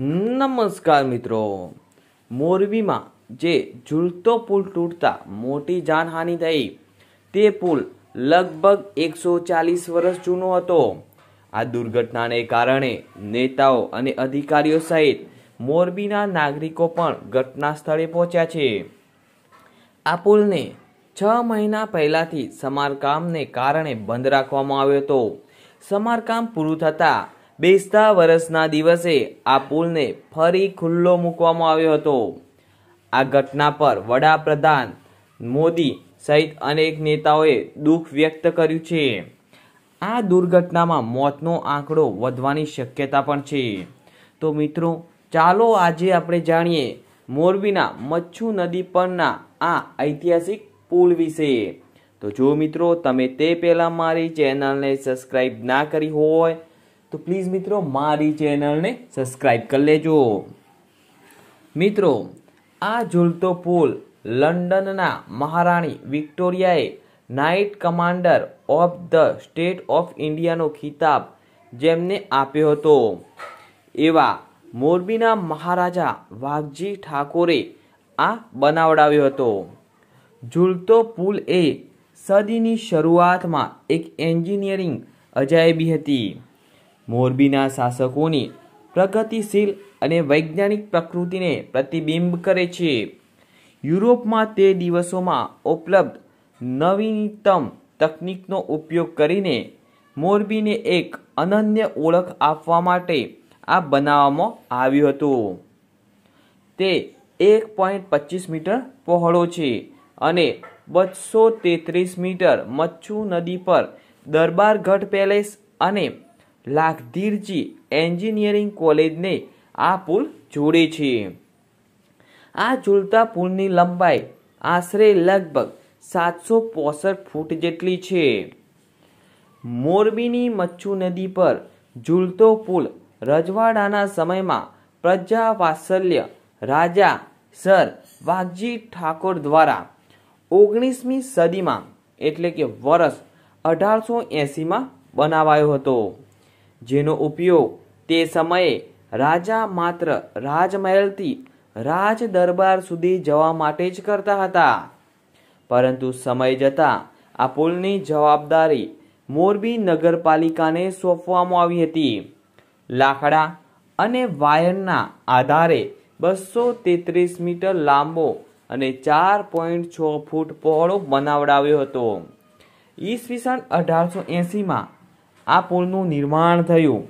નમસ્કાર મિત્રો મોરબીમાં જે ઝૂલતો પુલ તૂટતા મોટી જાનહાનિ થઈ તે પુલ લગભગ એકસો ચાલીસ વર્ષ જૂનો હતો આ દુર્ઘટનાને કારણે નેતાઓ અને અધિકારીઓ સહિત મોરબીના નાગરિકો પણ ઘટના સ્થળે પહોંચ્યા છે આ પુલને છ મહિના પહેલાંથી સમારકામને કારણે બંધ રાખવામાં આવ્યો હતો સમારકામ પૂરું થતાં બેસતા વર્ષના દિવસે આ પુલને ફરી ખુલ્લો મૂકવામાં આવ્યો હતો આ ઘટના પર વડાપ્રધાન મોદી સહિત અનેક નેતાઓએ દુઃખ વ્યક્ત કર્યું છે આ દુર્ઘટનામાં મોતનો આંકડો વધવાની શક્યતા પણ છે તો મિત્રો ચાલો આજે આપણે જાણીએ મોરબીના મચ્છુ નદી પરના આ ઐતિહાસિક પુલ વિશે તો જો મિત્રો તમે તે પહેલાં મારી ચેનલને સબસ્ક્રાઈબ ના કરી હોય તો પ્લીઝ મિત્રો મારી ચેનલને સબસ્ક્રાઈબ કરી લેજો મિત્રો આ ઝૂલતો પુલ લંડનના મહારાણી વિક્ટોરિયાએ knight commander of the state of ઇન્ડિયાનો ખિતાબ જેમને આપ્યો હતો એવા મોરબીના મહારાજા વાઘજી ઠાકોરે આ બનાવડાવ્યો હતો ઝૂલતો પુલ એ સદીની શરૂઆતમાં એક એન્જિનિયરિંગ અજાયબી હતી મોરબીના શાસકોની પ્રગતિશીલ અને વૈજ્ઞાનિક પ્રકૃતિને પ્રતિબિંબ કરે છે યુરોપમાં તે દિવસોમાં ઉપલબ્ધ નવીનતમ તકનીકનો ઉપયોગ કરીને મોરબીને એક અનન્ય ઓળખ આપવા માટે આ બનાવવામાં આવ્યું હતું તે એક પોઈન્ટ પચીસ મીટર પહોળો છે અને બસો તેત્રીસ મીટર મચ્છુ નદી પર દરબારગઢ પેલેસ અને લાખધીરજી એન્જિનિયરિંગ કોલેજને આ પુલ જોડે છે આ ઝૂલતા પુલની લંબાઈ આશરે લગભગ સાતસો પોસઠ ફૂટ જેટલી છે મોરબીની મચ્છુ નદી પર ઝૂલતો પુલ રજવાડાના સમયમાં પ્રજાવાત્સલ્ય રાજા સર વાઘજી ઠાકોર દ્વારા ઓગણીસમી સદીમાં એટલે કે વર્ષ અઢારસો એંસીમાં બનાવાયો હતો જેનો ઉપયોગ તે સમયે રાજા માત્ર રાજમહેલથી રાજદરબાર સુધી જવા માટે જ કરતા હતા પરંતુ સમય જતાં આ પુલની જવાબદારી મોરબી નગરપાલિકાને સોંપવામાં આવી હતી લાકડા અને વાયરના આધારે બસો તેત્રીસ મીટર લાંબો અને ચાર પોઈન્ટ છ ફૂટ પહોળો બનાવડાવ્યો હતો ઈસવીસન અઢારસો એંસીમાં આ પુલનું નિર્માણ થયું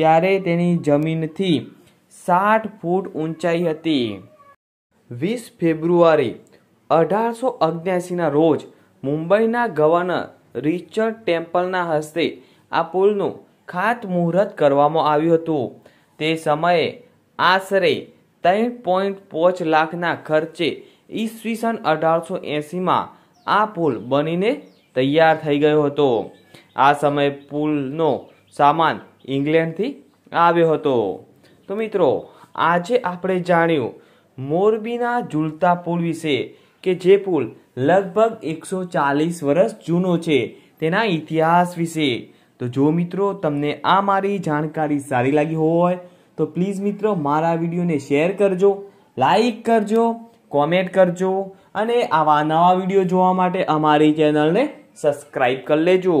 ત્યારે તેની જમીનથી સાઠ ફૂટ ઊંચાઈ હતી વીસ ફેબ્રુઆરી અઢારસો અગ્યાસીના રોજ મુંબઈના ગવર્નર રિચર્ડ ટેમ્પલના હસ્તે આ પુલનું ખાતમુહૂર્ત કરવામાં આવ્યું હતું તે સમયે આશરે ત્રણ પોઈન્ટ પાંચ લાખના ખર્ચે ઈસવીસન અઢારસો એંસીમાં આ પુલ બનીને તૈયાર થઈ ગયો હતો આ સમયે પુલનો સામાન ઇંગ્લેન્ડથી આવ્યો હતો તો મિત્રો આજે આપણે જાણ્યું મોરબીના ઝૂલતા પુલ વિશે કે જે પુલ લગભગ એકસો ચાલીસ વર્ષ જૂનો છે તેના ઇતિહાસ વિશે તો જો મિત્રો તમને આ મારી જાણકારી સારી લાગી હોય તો પ્લીઝ મિત્રો મારા વિડીયોને શેર કરજો લાઈક કરજો કોમેન્ટ કરજો અને આવા નવા વિડીયો જોવા માટે અમારી ચેનલને સબસ્ક્રાઈબ કરી લેજો